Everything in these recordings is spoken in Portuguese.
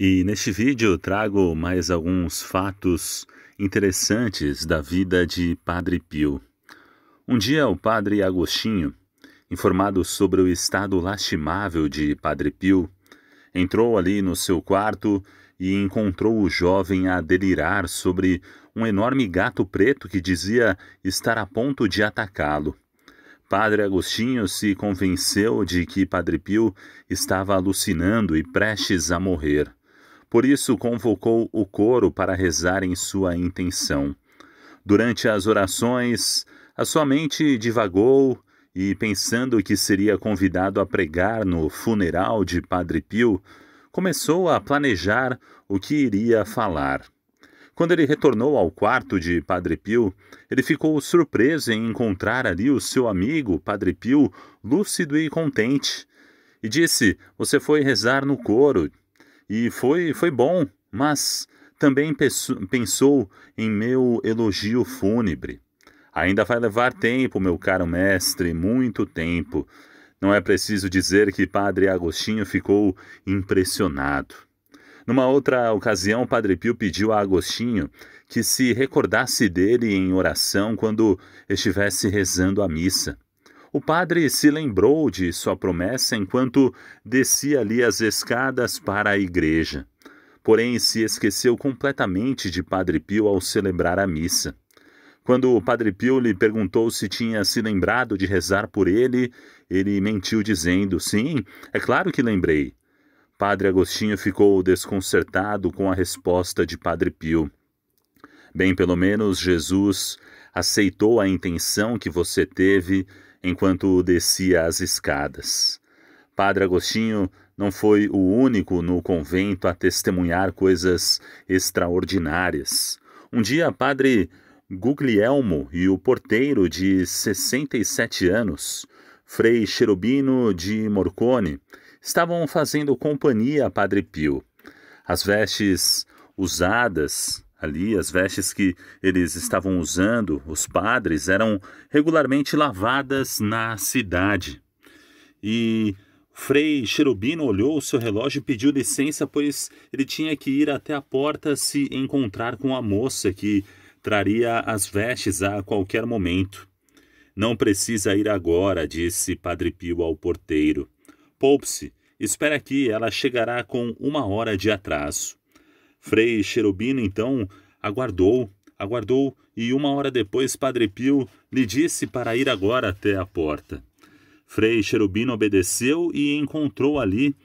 E neste vídeo trago mais alguns fatos interessantes da vida de Padre Pio. Um dia, o Padre Agostinho, informado sobre o estado lastimável de Padre Pio, entrou ali no seu quarto e encontrou o jovem a delirar sobre um enorme gato preto que dizia estar a ponto de atacá-lo. Padre Agostinho se convenceu de que Padre Pio estava alucinando e prestes a morrer. Por isso, convocou o coro para rezar em sua intenção. Durante as orações, a sua mente divagou e, pensando que seria convidado a pregar no funeral de Padre Pio, começou a planejar o que iria falar. Quando ele retornou ao quarto de Padre Pio, ele ficou surpreso em encontrar ali o seu amigo, Padre Pio, lúcido e contente. E disse: Você foi rezar no coro, e foi, foi bom, mas também pensou em meu elogio fúnebre. Ainda vai levar tempo, meu caro mestre, muito tempo. Não é preciso dizer que Padre Agostinho ficou impressionado. Numa outra ocasião, Padre Pio pediu a Agostinho que se recordasse dele em oração quando estivesse rezando a missa. O padre se lembrou de sua promessa enquanto descia ali as escadas para a igreja. Porém, se esqueceu completamente de Padre Pio ao celebrar a missa. Quando o Padre Pio lhe perguntou se tinha se lembrado de rezar por ele, ele mentiu dizendo: Sim, é claro que lembrei. Padre Agostinho ficou desconcertado com a resposta de Padre Pio. Bem, pelo menos Jesus aceitou a intenção que você teve enquanto descia as escadas. Padre Agostinho não foi o único no convento a testemunhar coisas extraordinárias. Um dia, Padre Guglielmo e o porteiro de 67 anos, Frei Cherubino de Morcone, estavam fazendo companhia a Padre Pio. As vestes usadas Ali, as vestes que eles estavam usando, os padres, eram regularmente lavadas na cidade. E Frei Cherubino olhou o seu relógio e pediu licença, pois ele tinha que ir até a porta se encontrar com a moça que traria as vestes a qualquer momento. Não precisa ir agora, disse Padre Pio ao porteiro. Poupe-se, espera aqui, ela chegará com uma hora de atraso. Frei Cherubino, então, aguardou, aguardou, e uma hora depois Padre Pio lhe disse para ir agora até a porta. Frei Cherubino obedeceu e encontrou ali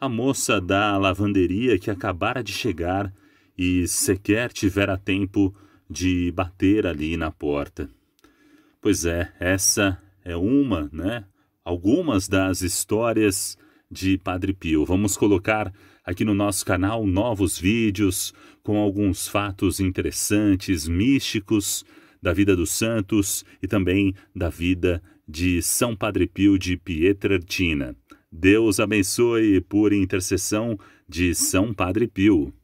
a moça da lavanderia que acabara de chegar e sequer tivera tempo de bater ali na porta. Pois é, essa é uma, né? Algumas das histórias de Padre Pio. Vamos colocar aqui no nosso canal novos vídeos com alguns fatos interessantes, místicos da vida dos santos e também da vida de São Padre Pio de Pietrelcina. Deus abençoe por intercessão de São Padre Pio.